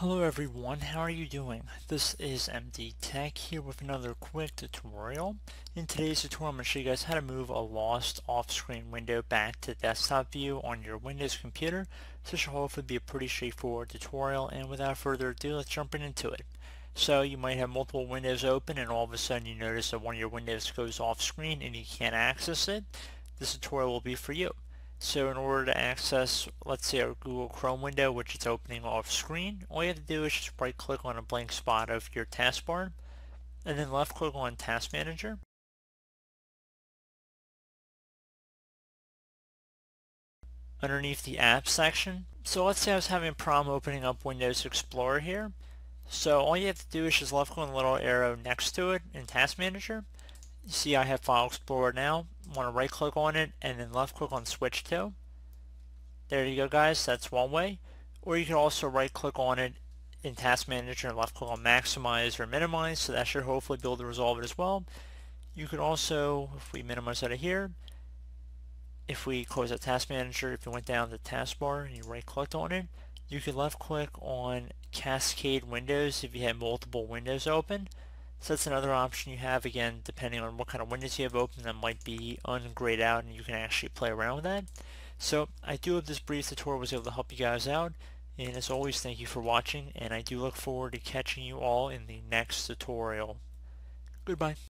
Hello everyone, how are you doing? This is MD Tech here with another quick tutorial. In today's tutorial I'm going to show you guys how to move a lost off-screen window back to desktop view on your Windows computer. this should hopefully be a pretty straightforward tutorial and without further ado let's jump into it. So you might have multiple windows open and all of a sudden you notice that one of your windows goes off screen and you can't access it. This tutorial will be for you. So in order to access, let's say our Google Chrome window, which is opening off screen, all you have to do is just right click on a blank spot of your taskbar, and then left click on Task Manager. Underneath the Apps section, so let's say I was having a problem opening up Windows Explorer here. So all you have to do is just left click on the little arrow next to it in Task Manager, you see I have File Explorer now. want to right click on it and then left click on Switch to. There you go guys, that's one way. Or you can also right click on it in Task Manager and left click on Maximize or Minimize, so that should hopefully be able to resolve it as well. You can also, if we minimize out of here, if we close out Task Manager, if you went down to Taskbar and you right clicked on it, you can left click on Cascade Windows if you had multiple windows open. So that's another option you have, again, depending on what kind of windows you have open that might be ungrayed out and you can actually play around with that. So I do hope this brief tutorial was able to help you guys out. And as always, thank you for watching, and I do look forward to catching you all in the next tutorial. Goodbye.